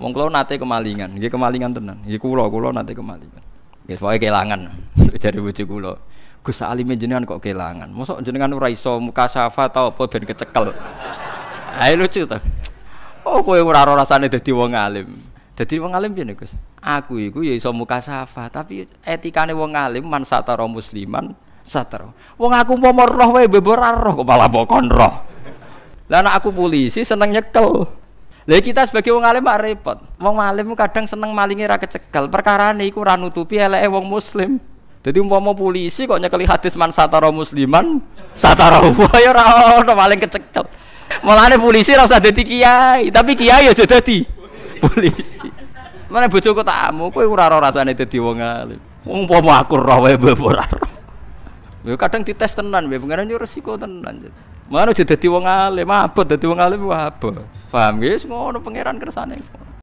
Wong kula nate kemalingan, nggih kemalingan tenan. Nggih kula kula nate kemalingan. Nggih pokoke kelangan dari bojo kula. Gus alime jenengan kok kelangan. Mosok jenengan ora iso mukasafa ta apa ben kecekel. Ayo lucu ta. Oh kowe ora ora rasane dadi wong alim. Dadi wong alim piye Gus? Aku iku ya iso mukasafa, tapi etikane wong alim man satara musliman satara. Wong aku umpama roh wae bebor roh kok malah roh. Lah aku polisi seneng nyekel. Lah kita sebagai wong alim mak repot. Wong alim kadang seneng malingi ra kecekel. Perkarane iku ra nutupi eleke wong muslim. Jadi umpama polisi kok nyekeli hadis man satara musliman, satara ya ra ono maling kecekel. Mulane polisi ra usah dadi kiai, tapi kiai ya aja dadi polisi. Mana bojoku tamu, kowe ora ora rasane dadi wong alim. Wong umpama aku ra wae mbok ora. Ya kadang dites tenan, pengen yo resiko tenan. Mana jadi wong alim, Apa? jadi wong alim abot. Paham ya? Ngono pangeran kersane.